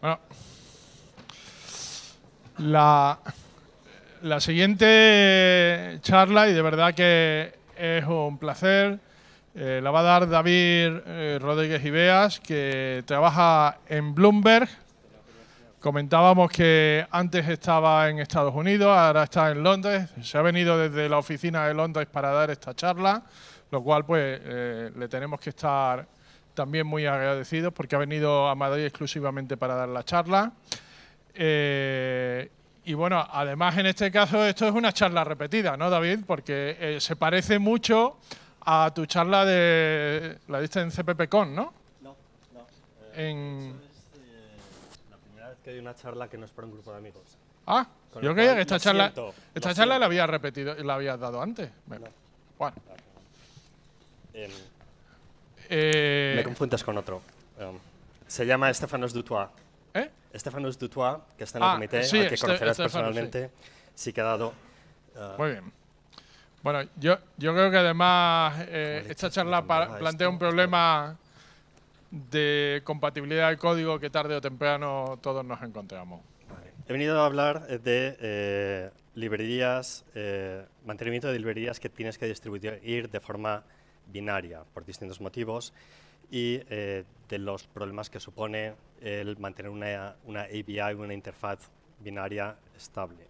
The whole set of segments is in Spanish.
Bueno, la, la siguiente charla, y de verdad que es un placer, eh, la va a dar David eh, Rodríguez Ibeas, que trabaja en Bloomberg. Comentábamos que antes estaba en Estados Unidos, ahora está en Londres. Se ha venido desde la oficina de Londres para dar esta charla, lo cual pues eh, le tenemos que estar también muy agradecidos porque ha venido a Madrid exclusivamente para dar la charla. Eh, y bueno, además en este caso esto es una charla repetida, ¿no, David? Porque eh, se parece mucho a tu charla de la diste en CPPCon, ¿no? No, no. Eh, la primera vez que di una charla que no es para un grupo de amigos. Ah, yo creía que esta charla, esta charla la había repetido, y la habías dado antes. Bueno. Em, eh, Me confundes con otro. Eh, se llama Estefanos Dutois. Estefanos ¿Eh? Dutois, que está en el ah, comité, que este- conocerás personalmente, sí, que ha dado... Muy bien. Bueno, yo, yo creo que además esta charla plantea un problema de compatibilidad del código que tarde o temprano todos nos encontramos. He venido a hablar de librerías, mantenimiento de librerías que tienes que distribuir de forma binaria por distintos motivos y eh, de los problemas que supone el mantener una, una API, una interfaz binaria estable.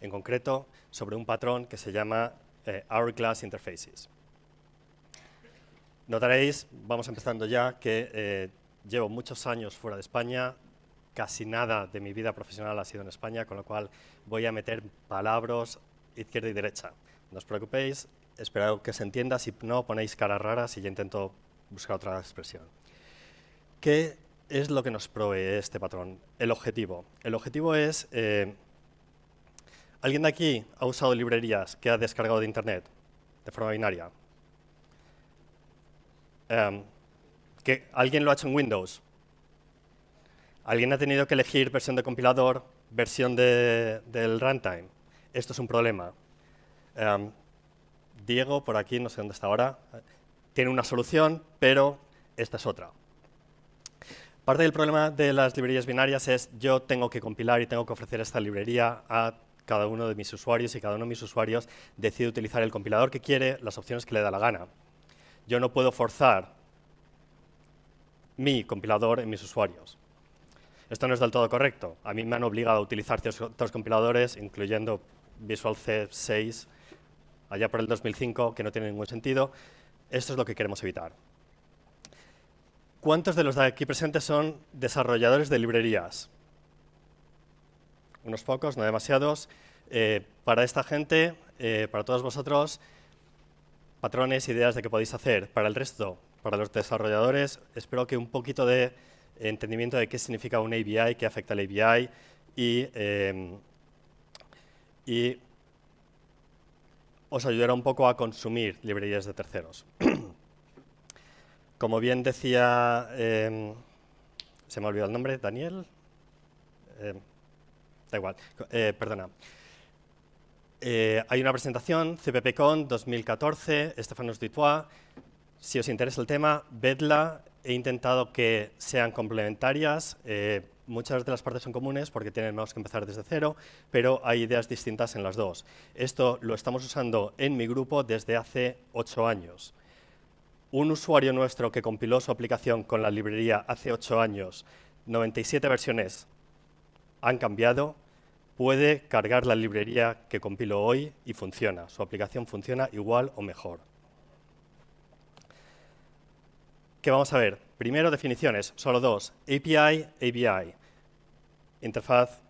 En concreto, sobre un patrón que se llama eh, Hourglass Interfaces. Notaréis, vamos empezando ya, que eh, llevo muchos años fuera de España, casi nada de mi vida profesional ha sido en España, con lo cual voy a meter palabras izquierda y derecha. No os preocupéis, espero que se entienda, si no ponéis caras raras y yo intento buscar otra expresión. ¿Qué es lo que nos provee este patrón? El objetivo. El objetivo es, eh, ¿alguien de aquí ha usado librerías que ha descargado de internet de forma binaria? Em, ¿que ¿Alguien lo ha hecho en Windows? ¿Alguien ha tenido que elegir versión de compilador, versión del runtime? Esto es un problema. Em, Diego, por aquí, no sé dónde está ahora, tiene una solución, pero esta es otra. Parte del problema de las librerías binarias es yo tengo que compilar y tengo que ofrecer esta librería a cada uno de mis usuarios y cada uno de mis usuarios decide utilizar el compilador que quiere, las opciones que le da la gana. Yo no puedo forzar mi compilador en mis usuarios. Esto no es del todo correcto. A mí me han obligado a utilizar otros compiladores, incluyendo Visual C6, allá por el 2005, que no tiene ningún sentido. Esto es lo que queremos evitar. ¿Cuántos de los de aquí presentes son desarrolladores de librerías? Unos pocos, no demasiados. Eh, para esta gente, eh, para todos vosotros, patrones, ideas de qué podéis hacer. Para el resto, para los desarrolladores, espero que un poquito de entendimiento de qué significa un ABI, qué afecta al ABI y, eh, y os ayudará un poco a consumir librerías de terceros. Como bien decía, em, se me olvidó el nombre, Daniel, em, da igual, eh, perdona. Eh, hay una presentación, CPPCon 2014, Estefanos Dutois, si os interesa el tema, vedla. He intentado que sean complementarias. Eh, muchas de las partes son comunes porque tenemos que empezar desde cero, pero hay ideas distintas en las dos. Esto lo estamos usando en mi grupo desde hace ocho años. Un usuario nuestro que compiló su aplicación con la librería hace ocho años, 97 versiones han cambiado, puede cargar la librería que compilo hoy y funciona. Su aplicación funciona igual o mejor. que vamos a ver. Primero, definiciones, solo dos, API, ABI, interfaz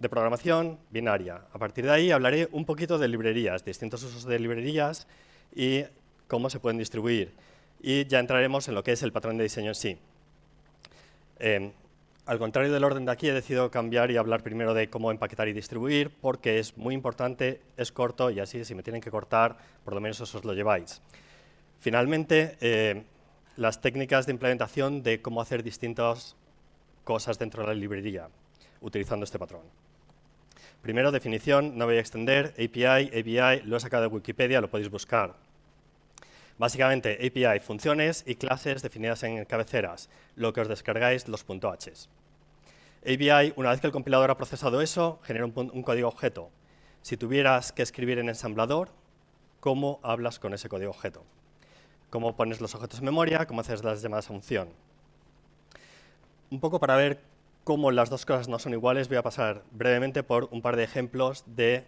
de programación binaria. A partir de ahí hablaré un poquito de librerías, distintos usos de librerías y cómo se pueden distribuir. Y ya entraremos en lo que es el patrón de diseño en sí. Em, al contrario del orden de aquí, he decidido cambiar y hablar primero de cómo empaquetar y distribuir, porque es muy importante, es corto y así si me tienen que cortar, por lo menos os lo lleváis. Finalmente, eh, las técnicas de implementación de cómo hacer distintas cosas dentro de la librería utilizando este patrón. Primero, definición, no voy a extender, API, ABI, lo he sacado de Wikipedia, lo podéis buscar. Básicamente, API, funciones y clases definidas en cabeceras, lo que os descargáis los .h. ABI, una vez que el compilador ha procesado eso, genera un código objeto. Si tuvieras que escribir en ensamblador, ¿cómo hablas con ese código objeto? cómo pones los objetos en memoria, cómo haces las llamadas a función. Un poco para ver cómo las dos cosas no son iguales, voy a pasar brevemente por un par de ejemplos de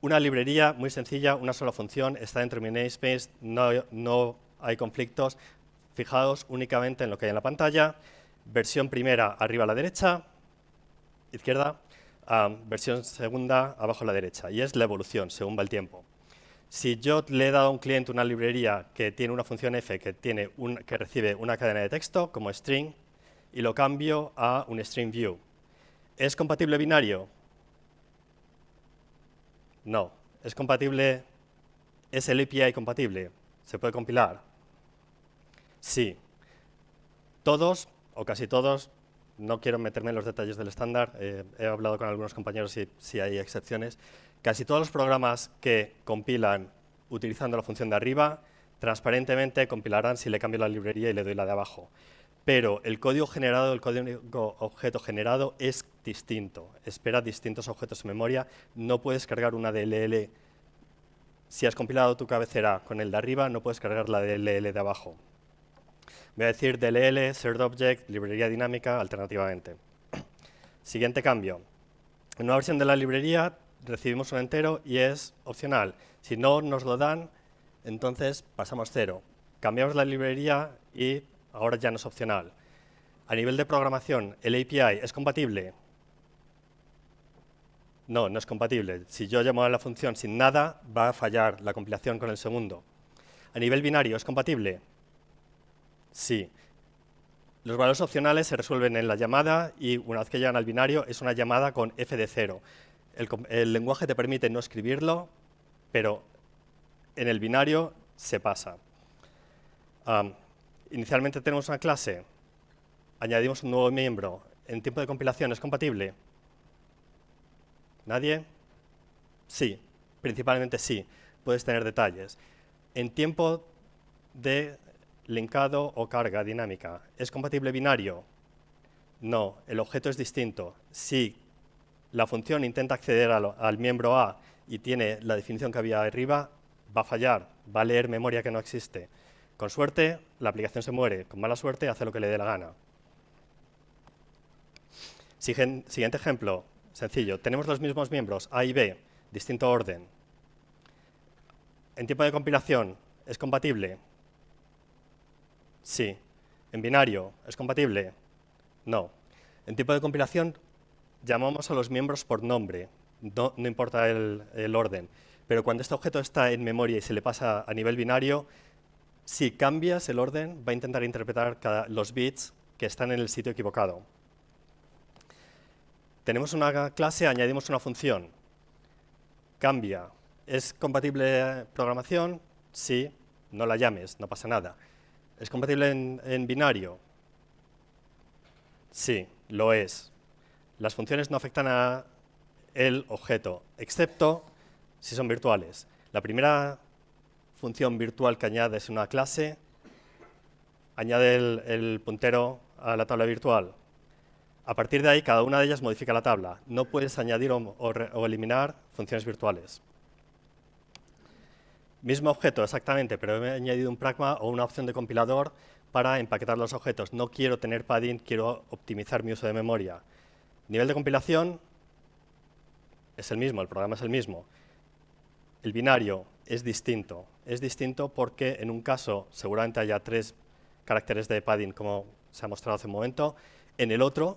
una librería muy sencilla, una sola función, está dentro de mi no, hay conflictos, fijados únicamente en lo que hay en la pantalla, versión primera arriba a la derecha, izquierda, versión segunda abajo a la derecha, y es la evolución según va el tiempo si yo le he dado a un cliente una librería que tiene una función f que, tiene que recibe una cadena de texto como string y lo cambio a un string view, ¿es compatible binario? No. ¿Es compatible? ¿Es el API compatible? ¿Se puede compilar? Sí. Todos o casi todos no quiero meterme en los detalles del estándar, eh, he hablado con algunos compañeros y si hay excepciones. Casi todos los programas que compilan utilizando la función de arriba, transparentemente compilarán si le cambio la librería y le doy la de abajo. Pero el código generado, el código objeto generado es distinto, espera distintos objetos en memoria, no puedes cargar una DLL. Si has compilado tu cabecera con el de arriba, no puedes cargar la DLL de abajo. Voy a decir DLL, third Object, librería dinámica, alternativamente. Siguiente cambio. En una versión de la librería recibimos un entero y es opcional. Si no nos lo dan, entonces pasamos cero. Cambiamos la librería y ahora ya no es opcional. A nivel de programación, ¿el API es compatible? No, no es compatible. Si yo llamo a la función sin nada, va a fallar la compilación con el segundo. A nivel binario, ¿es compatible? Sí. Los valores opcionales se resuelven en la llamada y una vez que llegan al binario es una llamada con f de 0. El, lenguaje te permite no escribirlo, pero en el binario se pasa. inicialmente tenemos una clase, añadimos un nuevo miembro. ¿En tiempo de compilación es compatible? ¿Nadie? Sí, principalmente sí. Puedes tener detalles. En tiempo de linkado o carga dinámica. ¿Es compatible binario? No, el objeto es distinto. Si la función intenta acceder al, miembro A y tiene la definición que había arriba, va a fallar, va a leer memoria que no existe. Con suerte, la aplicación se muere. Con mala suerte, hace lo que le dé la gana. Siguiente ejemplo, sencillo. Tenemos los mismos miembros, A y B, distinto orden. En tiempo de compilación, ¿es compatible? Sí. ¿En binario? ¿Es compatible? No. En tipo de compilación llamamos a los miembros por nombre, no, importa el, orden. Pero cuando este objeto está en memoria y se le pasa a nivel binario, si cambias el orden, va a intentar interpretar cada, los bits que están en el sitio equivocado. Tenemos una clase, añadimos una función. Cambia. ¿Es compatible programación? Sí, no la llames, no pasa nada. ¿Es compatible en, binario? Sí, lo es. Las funciones no afectan a el objeto, excepto si son virtuales. La primera función virtual que añade es una clase, añade el, puntero a la tabla virtual. A partir de ahí, cada una de ellas modifica la tabla. No puedes añadir o eliminar funciones virtuales. Mismo objeto, exactamente, pero he añadido un pragma o una opción de compilador para empaquetar los objetos. No quiero tener padding, quiero optimizar mi uso de memoria. Nivel de compilación es el mismo, el programa es el mismo. El binario es distinto. Es distinto porque en un caso seguramente haya tres caracteres de padding, como se ha mostrado hace un momento. En el otro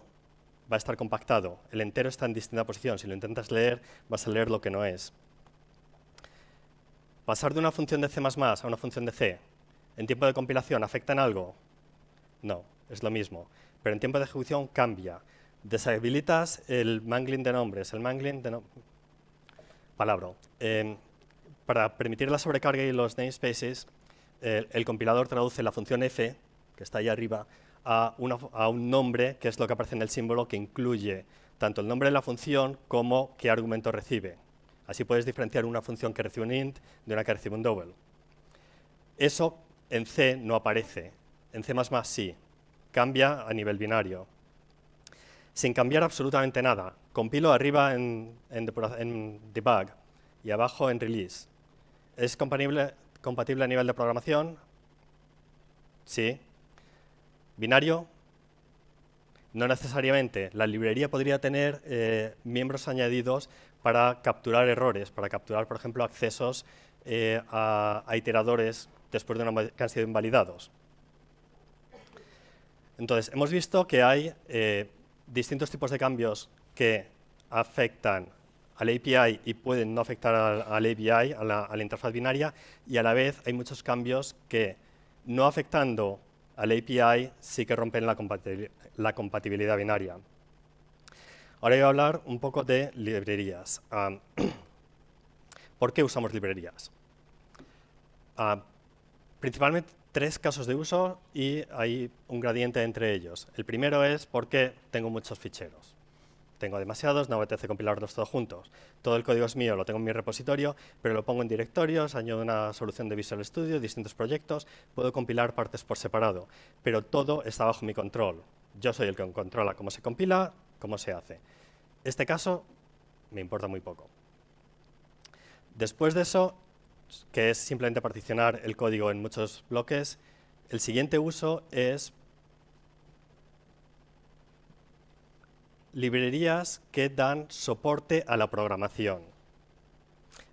va a estar compactado. El entero está en distinta posición. Si lo intentas leer, vas a leer lo que no es. ¿Pasar de una función de C++ a una función de C en tiempo de compilación afecta en algo? No, es lo mismo, pero en tiempo de ejecución cambia. Deshabilitas el mangling de nombres, el mangling de... Palabra. Em, para permitir la sobrecarga y los namespaces, el, compilador traduce la función f, que está ahí arriba, a, un nombre, que es lo que aparece en el símbolo, que incluye tanto el nombre de la función como qué argumento recibe. Así puedes diferenciar una función que recibe un int de una que recibe un double. Eso en C no aparece, en C++ sí, cambia a nivel binario. Sin cambiar absolutamente nada, compilo arriba en, debug y abajo en release. ¿Es compatible, compatible a nivel de programación? Sí. ¿Binario? No necesariamente. La librería podría tener eh, miembros añadidos para capturar errores, para capturar, por ejemplo, accesos eh, a, iteradores después de una, que han sido invalidados. Entonces, hemos visto que hay eh, distintos tipos de cambios que afectan al API y pueden no afectar al, API, a la, interfaz binaria, y a la vez hay muchos cambios que no afectando al API sí que rompen la compatibilidad binaria. Ahora voy a hablar un poco de librerías. ¿Por qué usamos librerías? principalmente tres casos de uso y hay un gradiente entre ellos. El primero es porque tengo muchos ficheros. Tengo demasiados, no me apetece compilarlos todos juntos. Todo el código es mío, lo tengo en mi repositorio, pero lo pongo en directorios, añado una solución de Visual Studio, distintos proyectos, puedo compilar partes por separado, pero todo está bajo mi control. Yo soy el que controla cómo se compila, cómo se hace. Este caso me importa muy poco. Después de eso, que es simplemente particionar el código en muchos bloques, el siguiente uso es librerías que dan soporte a la programación.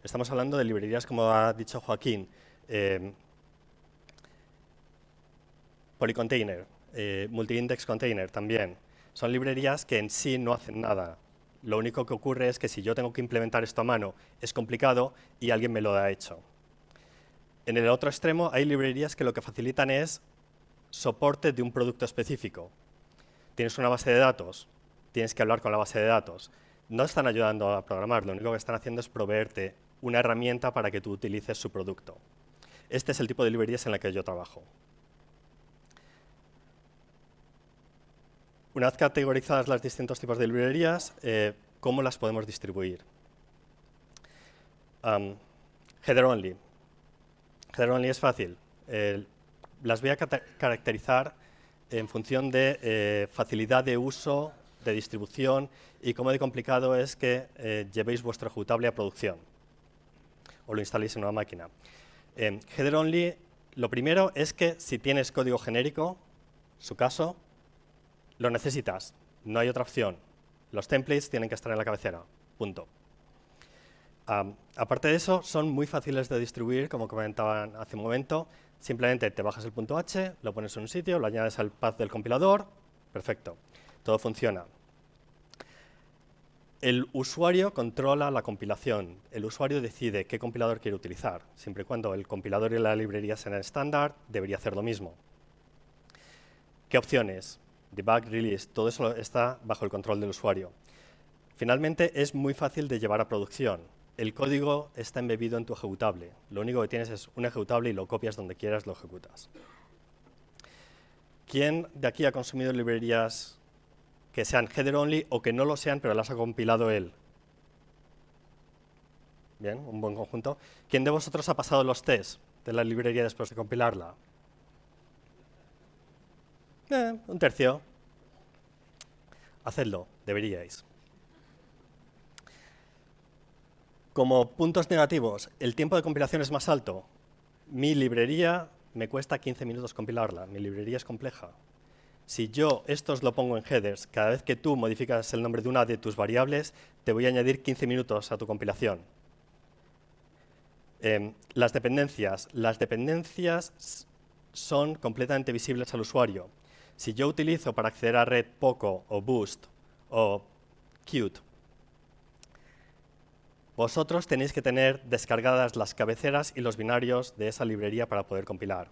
Estamos hablando de librerías, como ha dicho Joaquín, eh, Polycontainer, eh, Multi-Index Container también, son librerías que en sí no hacen nada. Lo único que ocurre es que si yo tengo que implementar esto a mano, es complicado y alguien me lo ha hecho. En el otro extremo hay librerías que lo que facilitan es soporte de un producto específico. Tienes una base de datos, tienes que hablar con la base de datos. No están ayudando a programar, lo único que están haciendo es proveerte una herramienta para que tú utilices su producto. Este es el tipo de librerías en la que yo trabajo. Una vez categorizadas los distintos tipos de librerías, eh, ¿cómo las podemos distribuir? header only. Header only es fácil. las voy a caracterizar en función de eh, facilidad de uso, de distribución y cómo de complicado es que eh, llevéis vuestro ejecutable a producción o lo instaléis en una máquina. Em, header only, lo primero es que si tienes código genérico, su caso, lo necesitas, no hay otra opción. Los templates tienen que estar en la cabecera, punto. aparte de eso, son muy fáciles de distribuir, como comentaban hace un momento. Simplemente te bajas el punto H, lo pones en un sitio, lo añades al path del compilador, perfecto, todo funciona. El usuario controla la compilación. El usuario decide qué compilador quiere utilizar. Siempre y cuando el compilador y la librería sean estándar, debería hacer lo mismo. ¿Qué opciones? debug, release, todo eso está bajo el control del usuario. Finalmente, es muy fácil de llevar a producción. El código está embebido en tu ejecutable. Lo único que tienes es un ejecutable y lo copias donde quieras, lo ejecutas. ¿Quién de aquí ha consumido librerías que sean header only o que no lo sean, pero las ha compilado él? Bien, un buen conjunto. ¿Quién de vosotros ha pasado los tests de la librería después de compilarla? Eh, un tercio. Hacedlo, deberíais. Como puntos negativos, el tiempo de compilación es más alto. Mi librería me cuesta 15 minutos compilarla, mi librería es compleja. Si yo estos lo pongo en headers, cada vez que tú modificas el nombre de una de tus variables, te voy a añadir 15 minutos a tu compilación. Em, las dependencias. Las dependencias son completamente visibles al usuario. Si yo utilizo para acceder a red Poco o Boost o Qt, vosotros tenéis que tener descargadas las cabeceras y los binarios de esa librería para poder compilar.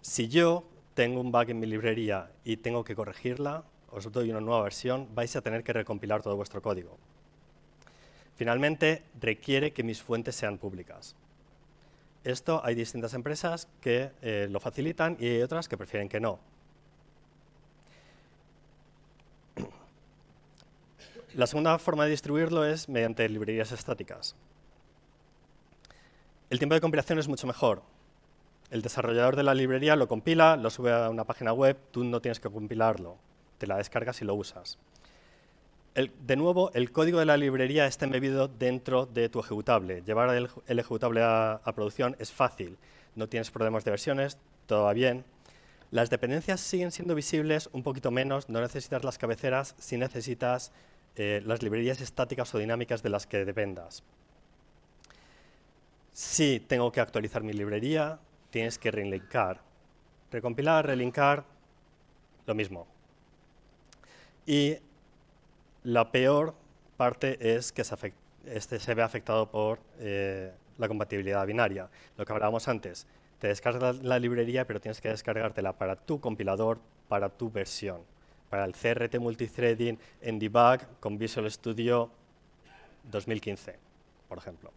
Si yo tengo un bug en mi librería y tengo que corregirla, os doy una nueva versión, vais a tener que recompilar todo vuestro código. Finalmente, requiere que mis fuentes sean públicas. Esto hay distintas empresas que eh, lo facilitan y hay otras que prefieren que no. La segunda forma de distribuirlo es mediante librerías estáticas. El tiempo de compilación es mucho mejor. El desarrollador de la librería lo compila, lo sube a una página web, tú no tienes que compilarlo, te la descargas y lo usas de nuevo, el código de la librería está embebido dentro de tu ejecutable. Llevar el, ejecutable a, producción es fácil. No tienes problemas de versiones, todo va bien. Las dependencias siguen siendo visibles un poquito menos. No necesitas las cabeceras si necesitas eh, las librerías estáticas o dinámicas de las que dependas. Si tengo que actualizar mi librería, tienes que relinkar, Recompilar, relinkar, lo mismo. Y la peor parte es que se, este, se ve afectado por eh, la compatibilidad binaria, lo que hablábamos antes. Te descargas la, la librería, pero tienes que descargártela para tu compilador, para tu versión, para el CRT multithreading en debug con Visual Studio 2015, por ejemplo.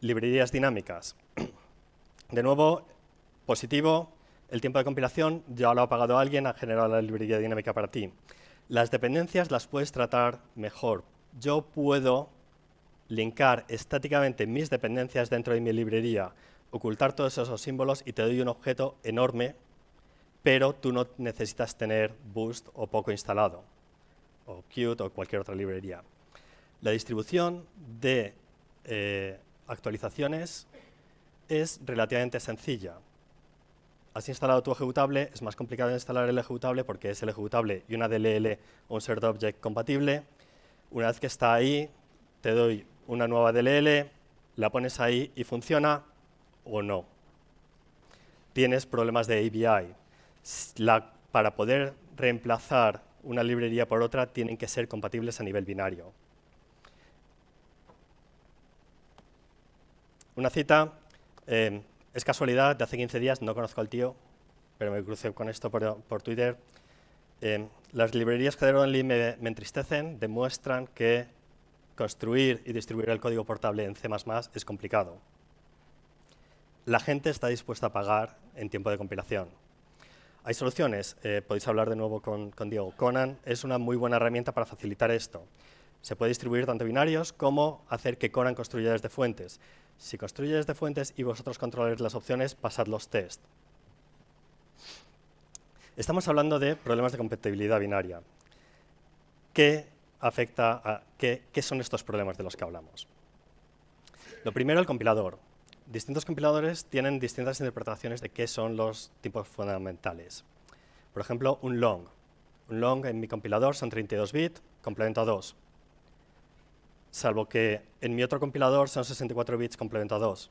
Librerías dinámicas. De nuevo, positivo, el tiempo de compilación ya lo ha pagado alguien, ha generado la librería dinámica para ti. Las dependencias las puedes tratar mejor. Yo puedo linkar estáticamente mis dependencias dentro de mi librería, ocultar todos esos símbolos y te doy un objeto enorme, pero tú no necesitas tener Boost o Poco instalado, o Qt o cualquier otra librería. La distribución de eh, actualizaciones es relativamente sencilla has instalado tu ejecutable, es más complicado instalar el ejecutable porque es el ejecutable y una DLL o un shared object compatible. Una vez que está ahí, te doy una nueva DLL, la pones ahí y funciona o no. Tienes problemas de ABI. para poder reemplazar una librería por otra, tienen que ser compatibles a nivel binario. Una cita, eh, es casualidad, de hace 15 días, no conozco al tío, pero me crucé con esto por, Twitter. Eh, las librerías que me, me entristecen, demuestran que construir y distribuir el código portable en C++ es complicado. La gente está dispuesta a pagar en tiempo de compilación. Hay soluciones, eh, podéis hablar de nuevo con, con Diego. Conan es una muy buena herramienta para facilitar esto. Se puede distribuir tanto binarios como hacer que Conan construya desde fuentes. Si construyes de fuentes y vosotros controláis las opciones, pasad los test. Estamos hablando de problemas de compatibilidad binaria. ¿Qué afecta qué, qué son estos problemas de los que hablamos? Lo primero, el compilador. Distintos compiladores tienen distintas interpretaciones de qué son los tipos fundamentales. Por ejemplo, un long. Un long en mi compilador son 32 bits, complemento a 2 salvo que en mi otro compilador son 64 bits complementados.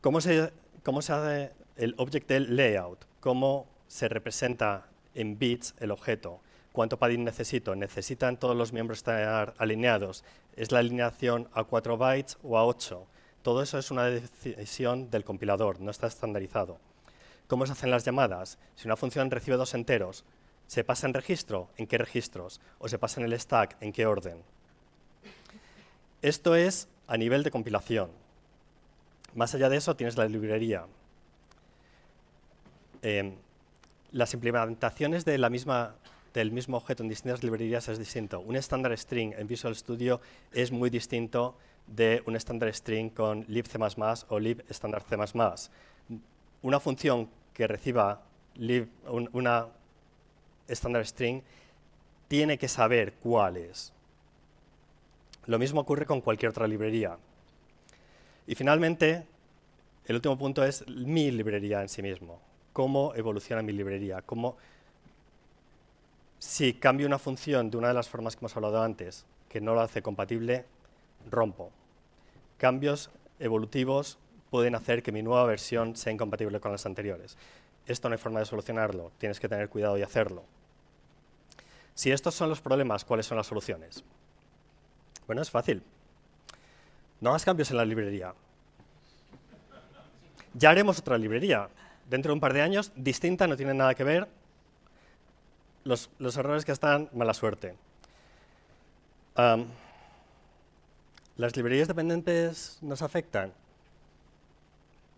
¿Cómo se, cómo se hace el object del layout? ¿Cómo se representa en bits el objeto? ¿Cuánto padding necesito? ¿Necesitan todos los miembros estar alineados? ¿Es la alineación a 4 bytes o a 8? Todo eso es una decisión del compilador, no está estandarizado. ¿Cómo se hacen las llamadas? Si una función recibe dos enteros, ¿Se pasa en registro? ¿En qué registros? ¿O se pasa en el stack? ¿En qué orden? Esto es a nivel de compilación. Más allá de eso tienes la librería. Em, las implementaciones de la misma, del mismo objeto en distintas librerías es distinto. Un estándar string en Visual Studio es muy distinto de un estándar string con libc++ o libstandard Una función que reciba una standard string tiene que saber cuál es. Lo mismo ocurre con cualquier otra librería. Y finalmente, el último punto es mi librería en sí mismo. Cómo evoluciona mi librería. si cambio una función de una de las formas que hemos hablado antes, que no lo hace compatible, rompo. Cambios evolutivos pueden hacer que mi nueva versión sea incompatible con las anteriores. Esto no hay forma de solucionarlo. Tienes que tener cuidado y hacerlo. Si estos son los problemas, ¿cuáles son las soluciones? Bueno, es fácil. No hagas cambios en la librería. Ya haremos otra librería. Dentro de un par de años, distinta, no tiene nada que ver. Los, errores que están, mala suerte. ¿Las librerías dependientes nos afectan?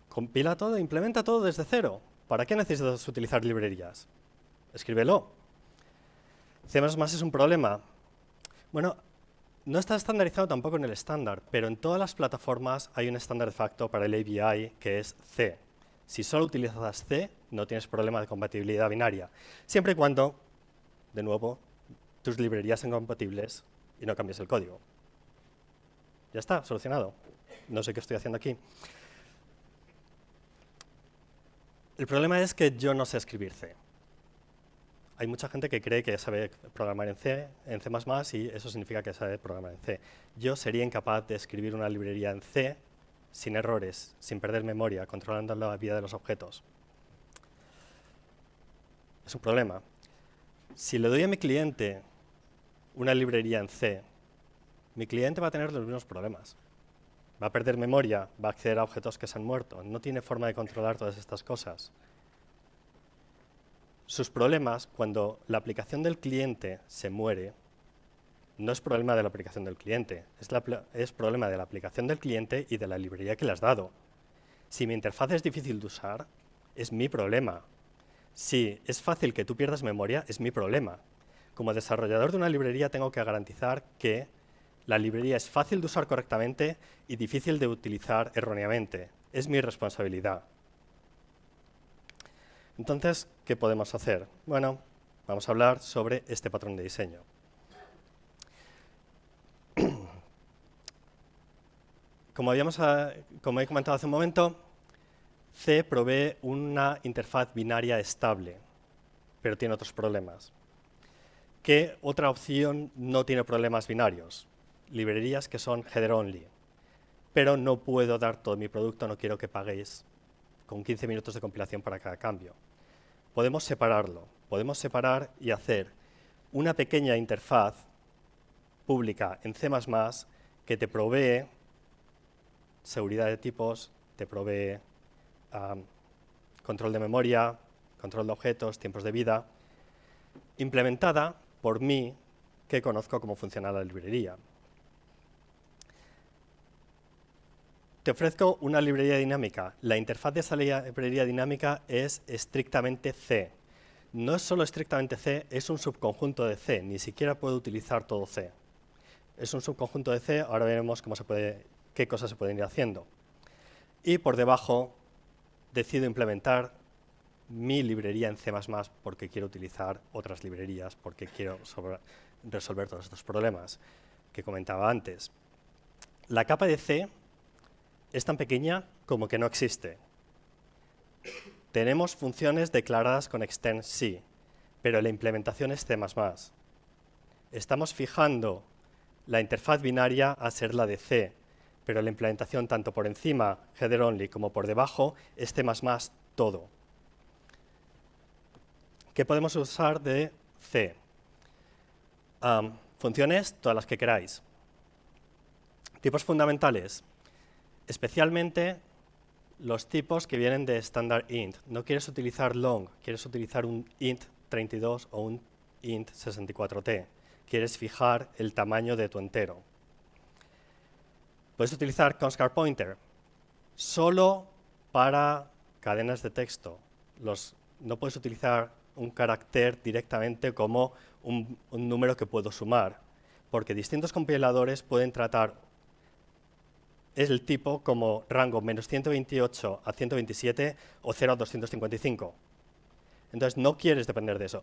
Compila todo, implementa todo desde cero. ¿Para qué necesitas utilizar librerías? Escríbelo. C++ es un problema. Bueno, no está estandarizado tampoco en el estándar, pero en todas las plataformas hay un estándar de facto para el ABI que es C. Si solo utilizas C, no tienes problema de compatibilidad binaria, siempre y cuando, de nuevo, tus librerías sean compatibles y no cambies el código. Ya está, solucionado. No sé qué estoy haciendo aquí. El problema es que yo no sé escribir C hay mucha gente que cree que sabe programar en C, en C++ y eso significa que sabe programar en C. Yo sería incapaz de escribir una librería en C sin errores, sin perder memoria, controlando la vida de los objetos. Es un problema. Si le doy a mi cliente una librería en C, mi cliente va a tener los mismos problemas. Va a perder memoria, va a acceder a objetos que se han muerto. No tiene forma de controlar todas estas cosas. Sus problemas, cuando la aplicación del cliente se muere, no es problema de la aplicación del cliente, es, es, problema de la aplicación del cliente y de la librería que le has dado. Si mi interfaz es difícil de usar, es mi problema. Si es fácil que tú pierdas memoria, es mi problema. Como desarrollador de una librería tengo que garantizar que la librería es fácil de usar correctamente y difícil de utilizar erróneamente. Es mi responsabilidad. Entonces, ¿Qué podemos hacer? Bueno, vamos a hablar sobre este patrón de diseño. Como, habíamos, ah, como he comentado hace un momento, C provee una interfaz binaria estable, pero tiene otros problemas. ¿Qué otra opción no tiene problemas binarios? Librerías que son header-only, pero no puedo dar todo mi producto, no quiero que paguéis con 15 minutos de compilación para cada cambio podemos separarlo. Podemos separar y hacer una pequeña interfaz pública en C++ que te provee seguridad de tipos, te provee control de memoria, control de objetos, tiempos de vida, implementada por mí que conozco cómo funciona la librería. Te ofrezco una librería dinámica. La interfaz de esa librería dinámica es estrictamente C. No es solo estrictamente C, es un subconjunto de C. Ni siquiera puedo utilizar todo C. Es un subconjunto de C, ahora veremos cómo se puede, qué cosas se pueden ir haciendo. Y por debajo decido implementar mi librería en C++ porque quiero utilizar otras librerías, porque quiero resolver todos estos problemas que comentaba antes. La capa de C es tan pequeña como que no existe. Tenemos funciones declaradas con extend sí, pero la implementación es C++. Estamos fijando la interfaz binaria a ser la de C, pero la implementación tanto por encima, header only, como por debajo, es C++ todo. ¿Qué podemos usar de C? funciones, todas las que queráis. Tipos fundamentales, especialmente los tipos que vienen de estándar int. No quieres utilizar long, quieres utilizar un int 32 o un int 64t. Quieres fijar el tamaño de tu entero. Puedes utilizar constcar pointer solo para cadenas de texto. no puedes utilizar un carácter directamente como un, un número que puedo sumar, porque distintos compiladores pueden tratar es el tipo como rango menos 128 a 127 o 0 a 255. Entonces no quieres depender de eso,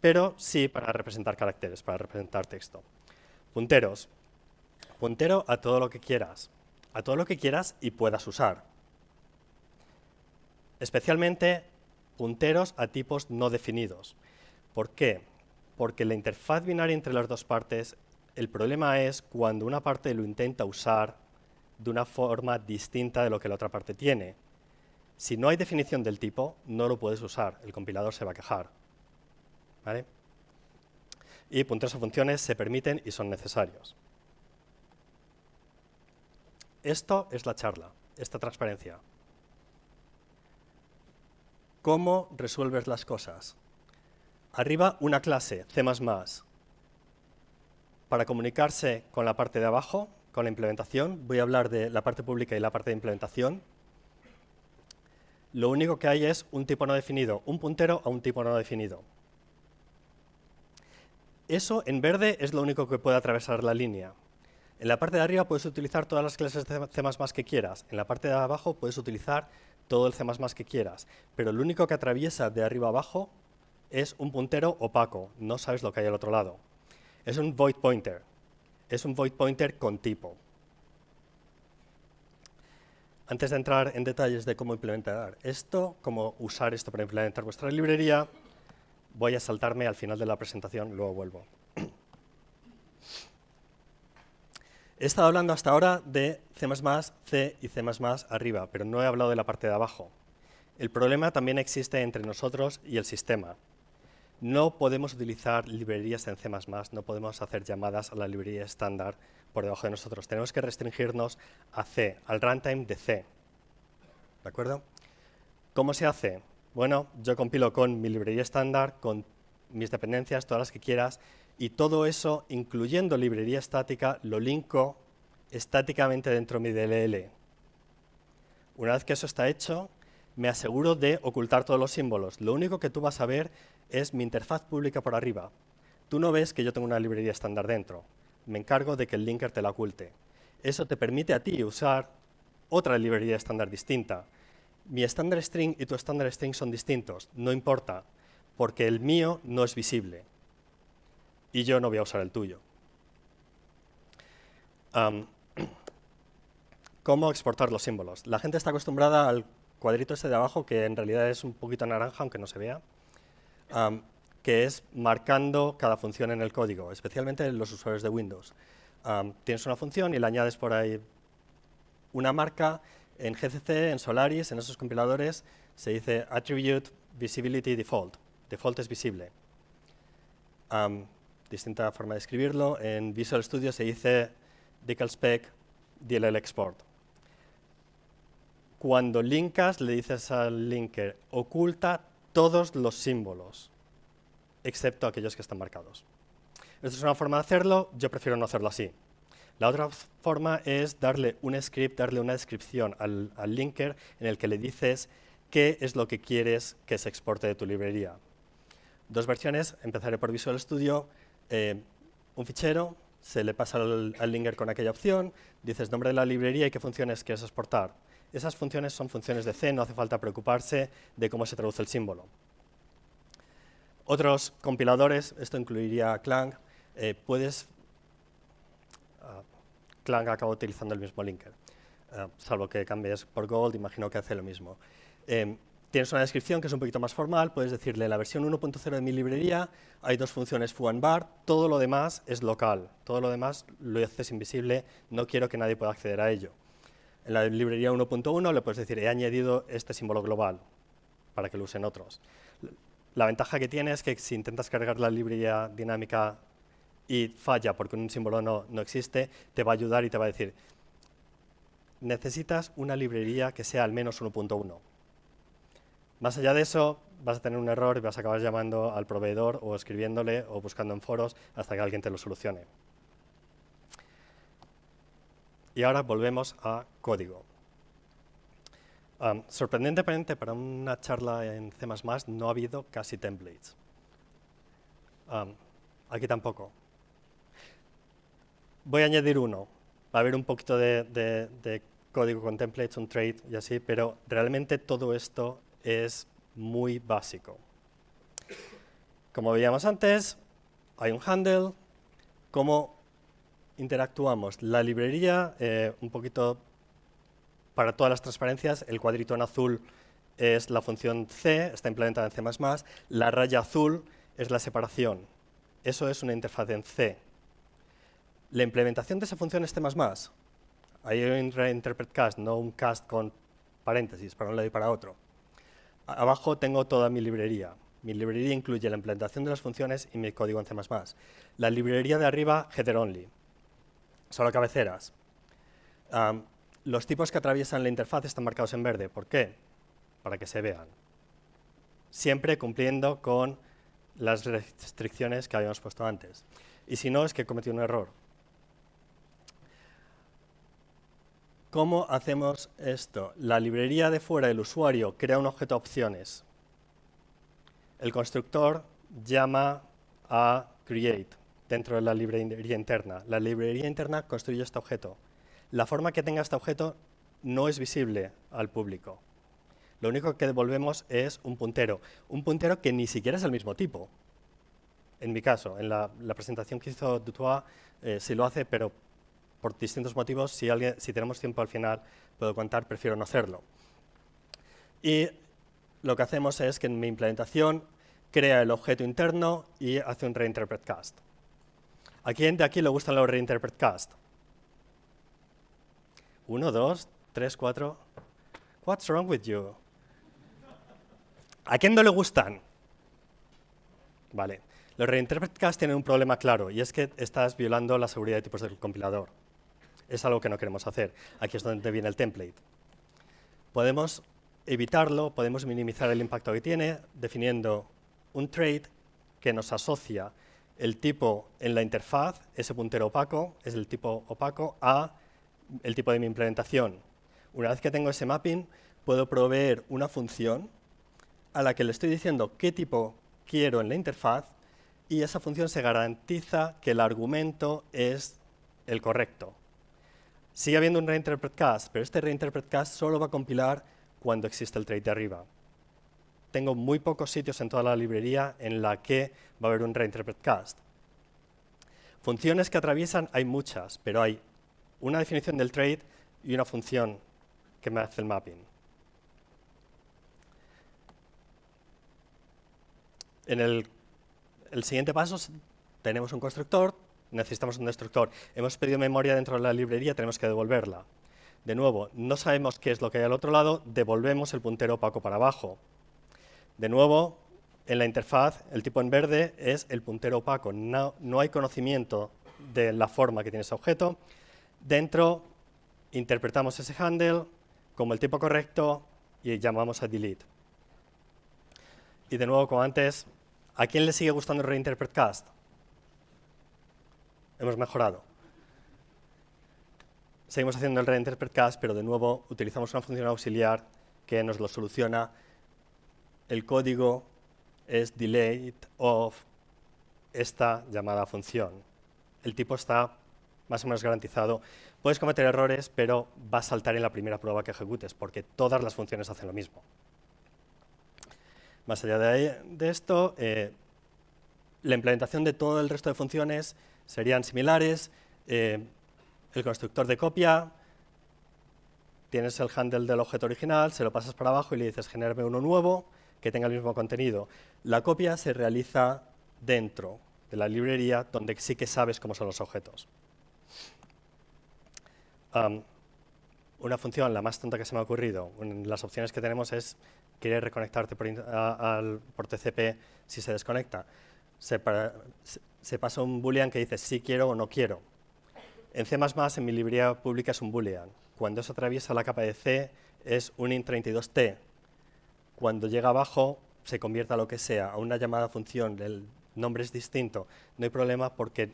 pero sí para representar caracteres, para representar texto. Punteros. Puntero a todo lo que quieras, a todo lo que quieras y puedas usar. Especialmente punteros a tipos no definidos. ¿Por qué? Porque la interfaz binaria entre las dos partes, el problema es cuando una parte lo intenta usar de una forma distinta de lo que la otra parte tiene. Si no hay definición del tipo, no lo puedes usar, el compilador se va a quejar. Y punteros a funciones se permiten y son necesarios. Esto es la charla, esta transparencia. ¿Cómo resuelves las cosas? Arriba una clase, C++. Para comunicarse con la parte de abajo, con la implementación. Voy a hablar de la parte pública y la parte de implementación. Lo único que hay es un tipo no definido, un puntero a un tipo no definido. Eso en verde es lo único que puede atravesar la línea. En la parte de arriba puedes utilizar todas las clases de C++ que quieras. En la parte de abajo puedes utilizar todo el C++ que quieras. Pero lo único que atraviesa de arriba abajo es un puntero opaco. No sabes lo que hay al otro lado. Es un void pointer es un void pointer con tipo. Antes de entrar en detalles de cómo implementar esto, cómo usar esto para implementar vuestra librería, voy a saltarme al final de la presentación, luego vuelvo. He estado hablando hasta ahora de C++, C y C++ arriba, pero no he hablado de la parte de abajo. El problema también existe entre nosotros y el sistema. No podemos utilizar librerías en C++, no podemos hacer llamadas a la librería estándar por debajo de nosotros. Tenemos que restringirnos a C, al runtime de C. ¿De acuerdo? ¿Cómo se hace? Bueno, yo compilo con mi librería estándar, con mis dependencias, todas las que quieras, y todo eso, incluyendo librería estática, lo linko estáticamente dentro de mi DLL. Una vez que eso está hecho, me aseguro de ocultar todos los símbolos. Lo único que tú vas a ver es mi interfaz pública por arriba. Tú no ves que yo tengo una librería estándar dentro. Me encargo de que el linker te la oculte. Eso te permite a ti usar otra librería estándar distinta. Mi estándar string y tu estándar string son distintos, no importa, porque el mío no es visible y yo no voy a usar el tuyo. ¿Cómo exportar los símbolos? La gente está acostumbrada al cuadrito este de abajo, que en realidad es un poquito naranja, aunque no se vea que es marcando cada función en el código, especialmente en los usuarios de Windows. tienes una función y le añades por ahí una marca en GCC, en Solaris, en esos compiladores, se dice attribute visibility default. Default es visible. distinta forma de escribirlo. En Visual Studio se dice spec DLL export. Cuando linkas, le dices al linker, oculta todos los símbolos, excepto aquellos que están marcados. Esta es una forma de hacerlo, yo prefiero no hacerlo así. La otra forma es darle un script, darle una descripción al, linker en el que le dices qué es lo que quieres que se exporte de tu librería. Dos versiones, empezaré por Visual Studio, eh, un fichero, se le pasa al linker con aquella opción, dices nombre de la librería y qué funciones quieres exportar esas funciones son funciones de C, no hace falta preocuparse de cómo se traduce el símbolo. Otros compiladores, esto incluiría Clang, eh, puedes... Ah, Clang acaba utilizando el mismo linker, ah, salvo que cambies por Gold, imagino que hace lo mismo. Em, tienes una descripción que es un poquito más formal, puedes decirle la versión 1.0 de mi librería, hay dos funciones foo bar, todo lo demás es local, todo lo demás lo haces invisible, no quiero que nadie pueda acceder a ello. En la librería 1.1 le puedes decir, he añadido este símbolo global para que lo usen otros. La ventaja que tiene es que si intentas cargar la librería dinámica y falla porque un símbolo no, no existe, te va a ayudar y te va a decir, necesitas una librería que sea al menos 1.1. Más allá de eso, vas a tener un error y vas a acabar llamando al proveedor o escribiéndole o buscando en foros hasta que alguien te lo solucione. Y ahora volvemos a código. sorprendentemente para una charla en C++ no ha habido casi templates. aquí tampoco. Voy a añadir uno. Va a haber un poquito de, código con templates, un trade y así, pero realmente todo esto es muy básico. Como veíamos antes, hay un handle, interactuamos la librería, eh, un poquito para todas las transparencias, el cuadrito en azul es la función C, está implementada en C++, la raya azul es la separación. Eso es una interfaz en C. La implementación de esa función es C++. Ahí hay un interpret cast, no un cast con paréntesis para un lado y para otro. Abajo tengo toda mi librería. Mi librería incluye la implementación de las funciones y mi código en C++. La librería de arriba, header only. Solo cabeceras. los tipos que atraviesan la interfaz están marcados en verde. ¿Por qué? Para que se vean. Siempre cumpliendo con las restricciones que habíamos puesto antes. Y si no, es que he cometido un error. ¿Cómo hacemos esto? La librería de fuera del usuario crea un objeto opciones. El constructor llama a create dentro de la librería interna. La librería interna construye este objeto. La forma que tenga este objeto no es visible al público. Lo único que devolvemos es un puntero, un puntero que ni siquiera es el mismo tipo. En mi caso, en la, presentación que hizo Dutois, si eh, sí lo hace, pero por distintos motivos, si, si tenemos tiempo al final, puedo contar, prefiero no hacerlo. Y lo que hacemos es que en mi implementación crea el objeto interno y hace un reinterpret cast. ¿A quién de aquí le gustan los reinterpret cast? Uno, dos, tres, cuatro. What's wrong with you? ¿A quién no le gustan? Vale. Los reinterpret cast tienen un problema claro y es que estás violando la seguridad de tipos del compilador. Es algo que no queremos hacer. Aquí es donde viene el template. Podemos evitarlo, podemos minimizar el impacto que tiene definiendo un trait que nos asocia el tipo en la interfaz, ese puntero opaco, es el tipo opaco, a el tipo de mi implementación. Una vez que tengo ese mapping, puedo proveer una función a la que le estoy diciendo qué tipo quiero en la interfaz y esa función se garantiza que el argumento es el correcto. Sigue habiendo un reinterpret cast, pero este reinterpret cast solo va a compilar cuando existe el trait de arriba tengo muy pocos sitios en toda la librería en la que va a haber un reinterpret cast. Funciones que atraviesan hay muchas, pero hay una definición del trade y una función que me hace el mapping. En el, el siguiente paso tenemos un constructor, necesitamos un destructor. Hemos pedido memoria dentro de la librería, tenemos que devolverla. De nuevo, no sabemos qué es lo que hay al otro lado, devolvemos el puntero opaco para abajo. De nuevo, en la interfaz, el tipo en verde es el puntero opaco. No, hay conocimiento de la forma que tiene ese objeto. Dentro, interpretamos ese handle como el tipo correcto y llamamos a delete. Y de nuevo, como antes, ¿a quién le sigue gustando Reinterpret Cast? Hemos mejorado. Seguimos haciendo el Reinterpret Cast, pero de nuevo utilizamos una función auxiliar que nos lo soluciona el código es delayed of esta llamada función. El tipo está más o menos garantizado. Puedes cometer errores, pero va a saltar en la primera prueba que ejecutes, porque todas las funciones hacen lo mismo. Más allá de, esto, eh, la implementación de todo el resto de funciones serían similares. Eh, el constructor de copia, tienes el handle del objeto original, se lo pasas para abajo y le dices generarme uno nuevo que tenga el mismo contenido. La copia se realiza dentro de la librería, donde sí que sabes cómo son los objetos. una función, la más tonta que se me ha ocurrido, las opciones que tenemos es querer reconectarte por, TCP si se desconecta. Se, pasa un boolean que dice si quiero o no quiero. En C++, en mi librería pública es un boolean. Cuando eso atraviesa la capa de C, es un int32t, cuando llega abajo se convierta lo que sea, a una llamada función, el nombre es distinto, no hay problema porque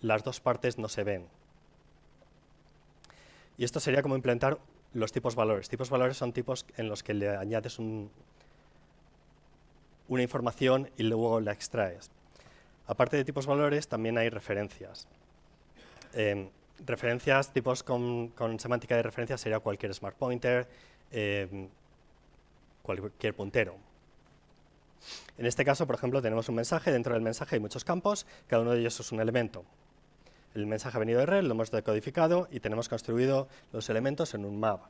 las dos partes no se ven. Y esto sería como implementar los tipos valores. Tipos valores son tipos en los que le añades una información y luego la extraes. Aparte de tipos valores, también hay referencias. Em, referencias, tipos con, semántica de referencia sería cualquier smart pointer, em, cualquier puntero. En este caso, por ejemplo, tenemos un mensaje, dentro del mensaje hay muchos campos, cada uno de ellos es un elemento. El mensaje ha venido de red, lo hemos decodificado y tenemos construido los elementos en un map.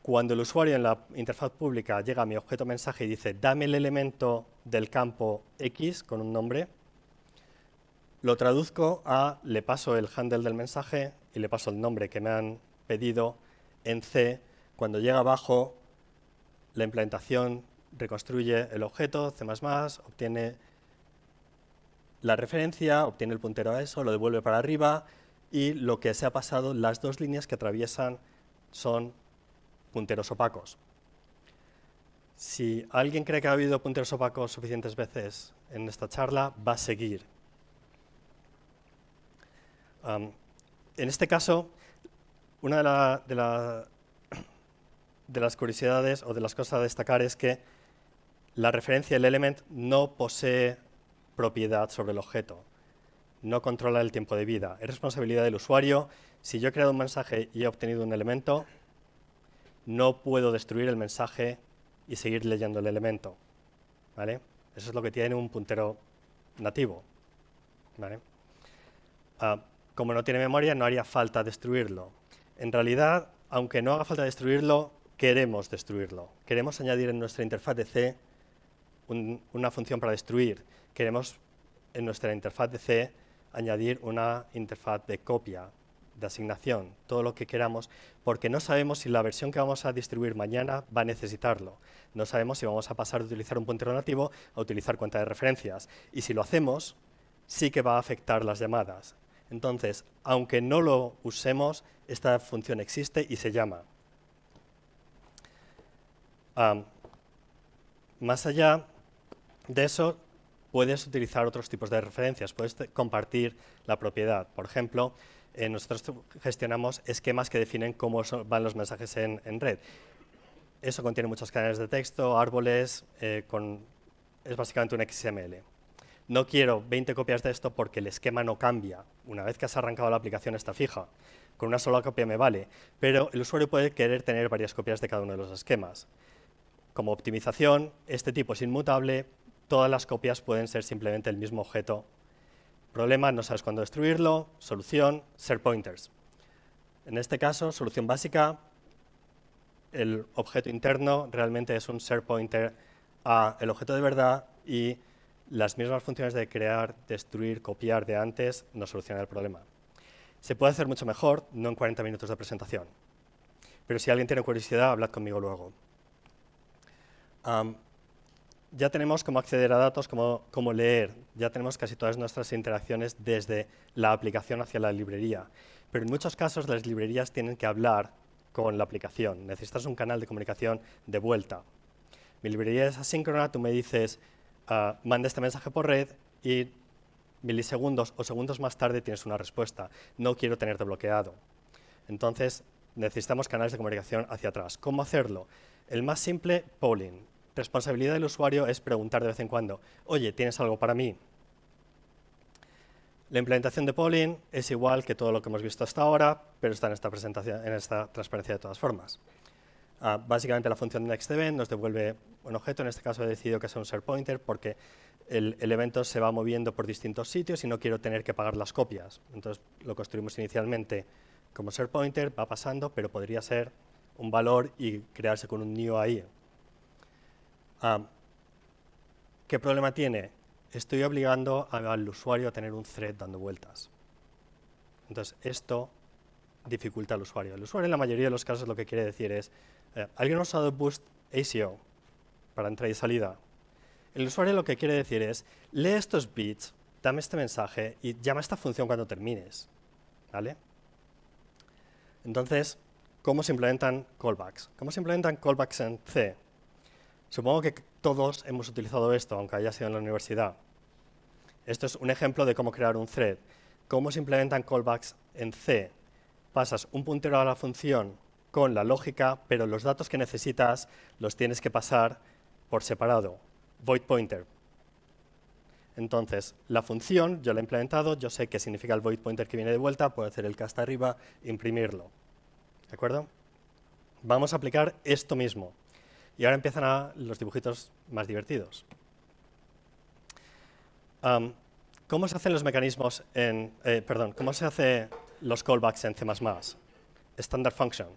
cuando el usuario en la interfaz pública llega a mi objeto mensaje y dice dame el elemento del campo X con un nombre, lo traduzco a le paso el handle del mensaje y le paso el nombre que me han pedido en C cuando llega abajo, la implementación reconstruye el objeto, C++, obtiene la referencia, obtiene el puntero a eso, lo devuelve para arriba y lo que se ha pasado, las dos líneas que atraviesan son punteros opacos. Si alguien cree que ha habido punteros opacos suficientes veces en esta charla, va a seguir. en este caso, una de, las de las curiosidades o de las cosas a destacar es que la referencia, del element, no posee propiedad sobre el objeto. No controla el tiempo de vida. Es responsabilidad del usuario. Si yo he creado un mensaje y he obtenido un elemento, no puedo destruir el mensaje y seguir leyendo el elemento. ¿Vale? Eso es lo que tiene un puntero nativo. Ah, como no tiene memoria, no haría falta destruirlo. En realidad, aunque no haga falta destruirlo, queremos destruirlo. Queremos añadir en nuestra interfaz de C una función para destruir. Queremos en nuestra interfaz de C añadir una interfaz de copia, de asignación, todo lo que queramos, porque no sabemos si la versión que vamos a distribuir mañana va a necesitarlo. No sabemos si vamos a pasar de utilizar un puntero nativo a utilizar cuenta de referencias. Y si lo hacemos, sí que va a afectar las llamadas. Entonces, aunque no lo usemos, esta función existe y se llama más allá de eso, puedes utilizar otros tipos de referencias, puedes compartir la propiedad. Por ejemplo, eh, nosotros gestionamos esquemas que definen cómo van los mensajes en, red. Eso contiene muchas canales de texto, árboles, eh, es básicamente un XML. No quiero 20 copias de esto porque el esquema no cambia. Una vez que has arrancado la aplicación está fija. Con una sola copia me vale, pero el usuario puede querer tener varias copias de cada uno de los esquemas. Como optimización, este tipo es inmutable, todas las copias pueden ser simplemente el mismo objeto. Problema, no sabes cuándo destruirlo. Solución, ser pointers. En este caso, solución básica, el objeto interno realmente es un ser pointer a el objeto de verdad y las mismas funciones de crear, destruir, copiar de antes no solucionan el problema. Se puede hacer mucho mejor, no en 40 minutos de presentación. Pero si alguien tiene curiosidad, hablad conmigo luego ya tenemos cómo acceder a datos, cómo, leer, ya tenemos casi todas nuestras interacciones desde la aplicación hacia la librería. Pero en muchos casos las librerías tienen que hablar con la aplicación. Necesitas un canal de comunicación de vuelta. Mi librería es asíncrona, tú me dices, mande ah, manda este mensaje por red y milisegundos o segundos más tarde tienes una respuesta. No quiero tenerte bloqueado. Entonces necesitamos canales de comunicación hacia atrás. ¿Cómo hacerlo? El más simple, polling Responsabilidad del usuario es preguntar de vez en cuando, oye, ¿tienes algo para mí? La implementación de Polling es igual que todo lo que hemos visto hasta ahora, pero está en esta, presentación, en esta transparencia de todas formas. Ah, básicamente la función NextEvent nos devuelve un objeto, en este caso he decidido que sea un pointer porque el, evento se va moviendo por distintos sitios y no quiero tener que pagar las copias. Entonces lo construimos inicialmente como pointer, va pasando, pero podría ser un valor y crearse con un new ahí, ¿Qué problema tiene? Estoy obligando al usuario a tener un thread dando vueltas. Entonces, esto dificulta al usuario. El usuario en la mayoría de los casos lo que quiere decir es, eh, ¿alguien ha usado Boost ACO para entrada y salida? El usuario lo que quiere decir es, lee estos bits, dame este mensaje y llama a esta función cuando termines. ¿Vale? Entonces, ¿cómo se implementan callbacks? ¿Cómo se implementan callbacks en C? Supongo que todos hemos utilizado esto, aunque haya sido en la universidad. Esto es un ejemplo de cómo crear un thread. Cómo se implementan callbacks en C. Pasas un puntero a la función con la lógica, pero los datos que necesitas los tienes que pasar por separado. Void pointer. Entonces, la función, yo la he implementado, yo sé qué significa el void pointer que viene de vuelta, puedo hacer el cast arriba, imprimirlo. ¿De acuerdo? Vamos a aplicar esto mismo. Y ahora empiezan a los dibujitos más divertidos. ¿Cómo se hacen los mecanismos en, eh, perdón, cómo se los callbacks en C++? Standard function.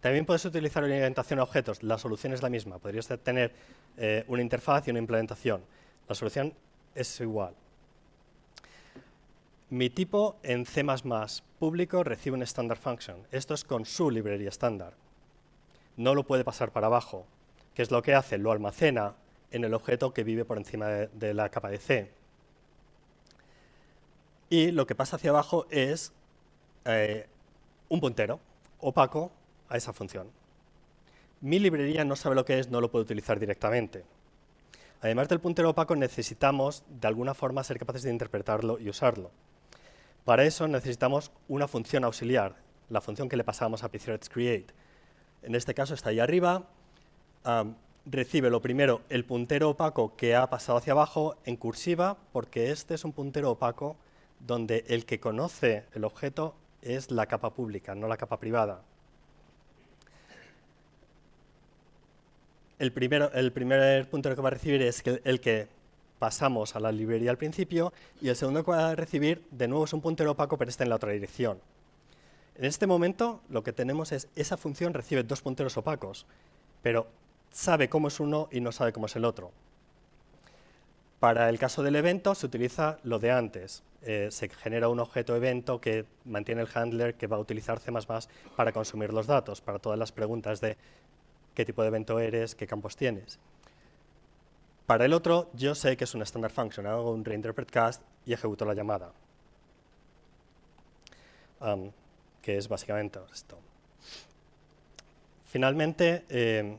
También puedes utilizar orientación a objetos. La solución es la misma. Podrías tener eh, una interfaz y una implementación. La solución es igual. Mi tipo en C++ público recibe un standard function. Esto es con su librería estándar no lo puede pasar para abajo, que es lo que hace, lo almacena en el objeto que vive por encima de, la capa de C. Y lo que pasa hacia abajo es eh, un puntero opaco a esa función. Mi librería no sabe lo que es, no lo puede utilizar directamente. Además del puntero opaco, necesitamos de alguna forma ser capaces de interpretarlo y usarlo. Para eso necesitamos una función auxiliar, la función que le pasamos a PCREDSCreate, en este caso está ahí arriba, recibe lo primero el puntero opaco que ha pasado hacia abajo en cursiva, porque este es un puntero opaco donde el que conoce el objeto es la capa pública, no la capa privada. El, primero, el primer puntero que va a recibir es el que pasamos a la librería al principio y el segundo que va a recibir de nuevo es un puntero opaco pero está en la otra dirección. En este momento lo que tenemos es, esa función recibe dos punteros opacos, pero sabe cómo es uno y no sabe cómo es el otro. Para el caso del evento se utiliza lo de antes. Eh, se genera un objeto evento que mantiene el handler que va a utilizar C++ para consumir los datos, para todas las preguntas de qué tipo de evento eres, qué campos tienes. Para el otro, yo sé que es una standard function, hago un reinterpret cast y ejecuto la llamada que es básicamente esto. Finalmente, eh,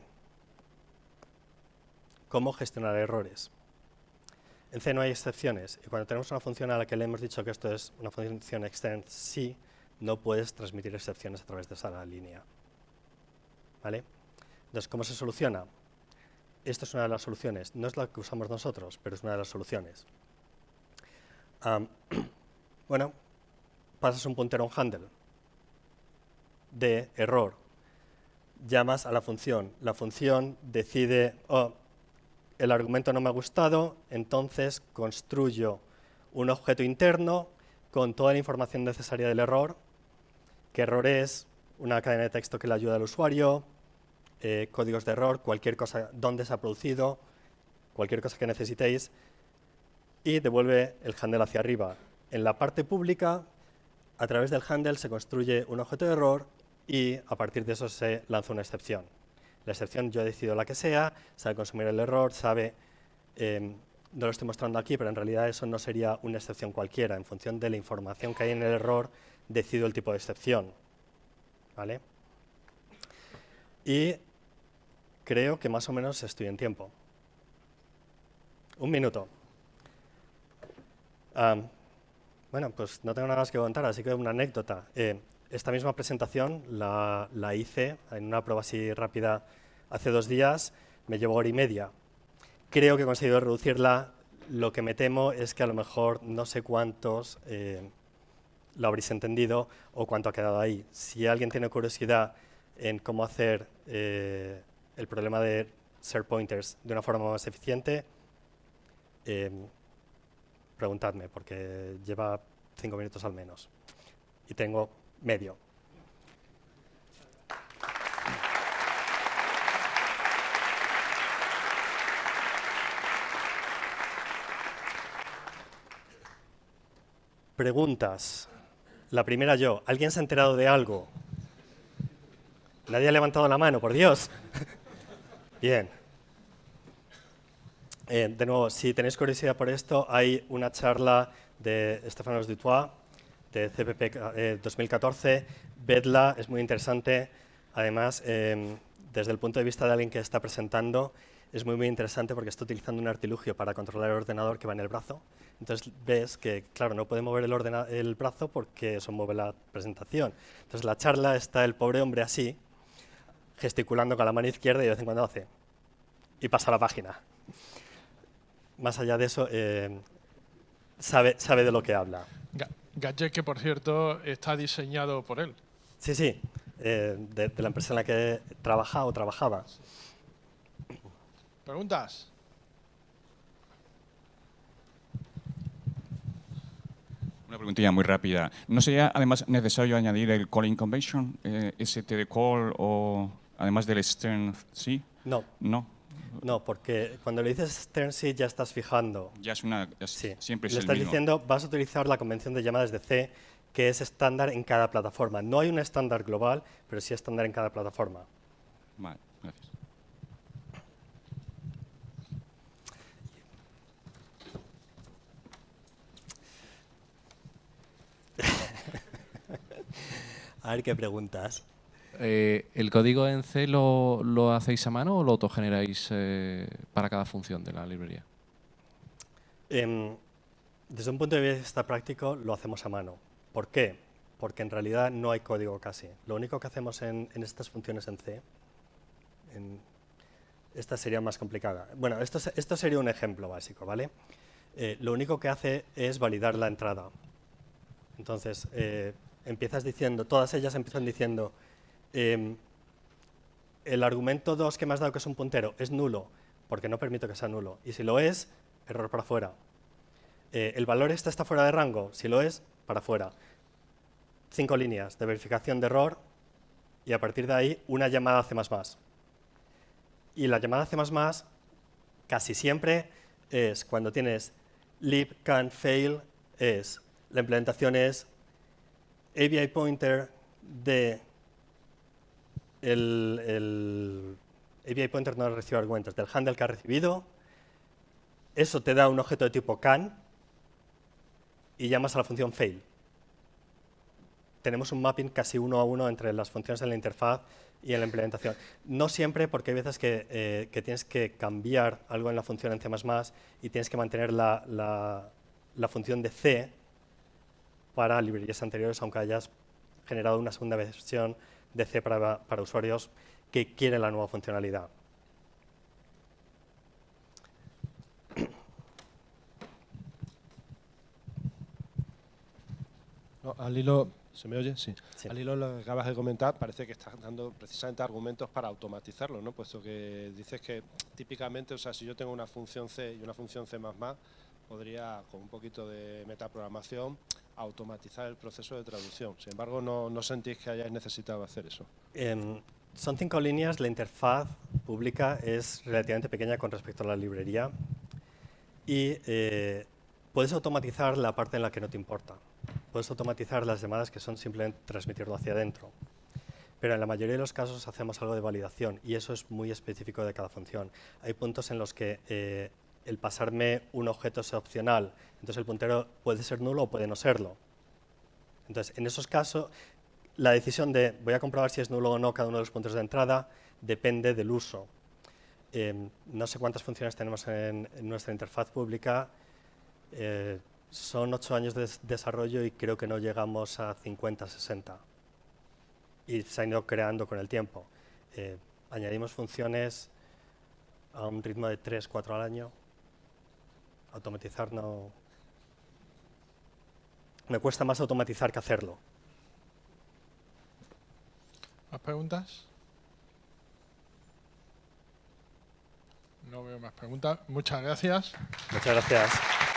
¿cómo gestionar errores? En C no hay excepciones, y cuando tenemos una función a la que le hemos dicho que esto es una función extend sí, no puedes transmitir excepciones a través de esa línea. ¿Vale? Entonces, ¿cómo se soluciona? Esta es una de las soluciones, no es la que usamos nosotros, pero es una de las soluciones. bueno, pasas un puntero a un handle, de error. Llamas a la función. La función decide, oh, el argumento no me ha gustado, entonces construyo un objeto interno con toda la información necesaria del error, qué error es, una cadena de texto que le ayuda al usuario, eh, códigos de error, cualquier cosa, dónde se ha producido, cualquier cosa que necesitéis, y devuelve el handle hacia arriba. En la parte pública, a través del handle se construye un objeto de error y a partir de eso se lanza una excepción. La excepción yo decido la que sea, sabe consumir el error, sabe, em, no lo estoy mostrando aquí, pero en realidad eso no sería una excepción cualquiera. En función de la información que hay en el error, decido el tipo de excepción. ¿Vale? Y creo que más o menos estoy en tiempo. Un minuto. bueno, pues no tengo nada más que contar, así que una anécdota. Eh, esta misma presentación la, hice en una prueba así rápida hace dos días, me llevó hora y media. Creo que he conseguido reducirla, lo que me temo es que a lo mejor no sé cuántos eh, lo habréis entendido o cuánto ha quedado ahí. Si alguien tiene curiosidad en cómo hacer eh, el problema de ser pointers de una forma más eficiente, eh, preguntadme, porque lleva cinco minutos al menos. Y tengo medio. Preguntas. La primera yo. ¿Alguien se ha enterado de algo? Nadie ha levantado la mano, por Dios. Bien. Eh, de nuevo, si tenéis curiosidad por esto, hay una charla de Stéphane Dutois de CPP 2014, eh, vedla, es muy interesante. Además, eh, desde el punto de vista de alguien que está presentando, es muy, muy interesante porque está utilizando un artilugio para controlar el ordenador que va en el brazo. Entonces ves que, claro, no puede mover el, el brazo porque eso mueve la presentación. Entonces la charla está el pobre hombre así, gesticulando con la mano izquierda y de vez en cuando hace. Y pasa la página. Más allá de eso, eh, sabe, sabe de lo que habla. Gadget que, por cierto, está diseñado por él. Sí, sí, eh, de, la empresa en la que trabaja o trabajaba. ¿Preguntas? Una preguntilla muy rápida. ¿No sería además necesario añadir el calling convention, eh, ST call o además del extern, sí? No. No. No, porque cuando le dices turn ya estás fijando. Ya es una... Es, sí. Siempre es le estás diciendo, vas a utilizar la convención de llamadas de C, que es estándar en cada plataforma. No hay un estándar global, pero sí estándar en cada plataforma. Vale, gracias. a ver qué preguntas. Eh, ¿El código en C lo, hacéis a mano o lo autogeneráis eh, para cada función de la librería? Em, desde un punto de vista práctico lo hacemos a mano. ¿Por qué? Porque en realidad no hay código casi. Lo único que hacemos en, estas funciones en C, esta sería más complicada. Bueno, esto, esto sería un ejemplo básico, ¿vale? Eh, lo único que hace es validar la entrada. Entonces, eh, empiezas diciendo, todas ellas empiezan diciendo Em, el argumento 2 que me has dado que es un puntero es nulo, porque no permito que sea nulo. Y si lo es, error para afuera. Eh, el valor este está fuera de rango, si lo es, para afuera. Cinco líneas de verificación de error y a partir de ahí una llamada C++. Y la llamada C++ casi siempre es cuando tienes lib can fail es la implementación es ABI pointer de el, el API pointer no recibe argumentos del handle que ha recibido. Eso te da un objeto de tipo can y llamas a la función fail. Tenemos un mapping casi uno a uno entre las funciones de la interfaz y en la implementación. No siempre, porque hay veces que, eh, tienes que cambiar algo en la función en C++ y tienes que mantener la, la función de C para librerías anteriores, aunque hayas generado una segunda versión ...de para, para usuarios que quieren la nueva funcionalidad. al hilo, ¿se me oye? lo que acabas de comentar, parece que estás dando precisamente argumentos para automatizarlo, ¿no? Puesto que dices que típicamente, o sea, si yo tengo una función C y una función C++, podría, con un poquito de metaprogramación, automatizar el proceso de traducción. Sin embargo, no, sentís que hayáis necesitado hacer eso. son cinco líneas, la interfaz pública es relativamente pequeña con respecto a la librería y eh, puedes automatizar la parte en la que no te importa. Puedes automatizar las llamadas que son simplemente transmitirlo hacia adentro. Pero en la mayoría de los casos hacemos algo de validación y eso es muy específico de cada función. Hay puntos en los que eh, el pasarme un objeto es opcional. Entonces el puntero puede ser nulo o puede no serlo. Entonces, en esos casos, la decisión de voy a comprobar si es nulo o no cada uno de los punteros de entrada depende del uso. Eh, no sé cuántas funciones tenemos en, nuestra interfaz pública. Eh, son ocho años de desarrollo y creo que no llegamos a 50, 60. Y se ha ido creando con el tiempo. Eh, añadimos funciones a un ritmo de 3, 4 al año automatizar no... Me cuesta más automatizar que hacerlo. ¿Más preguntas? No veo más preguntas. Muchas gracias. Muchas gracias.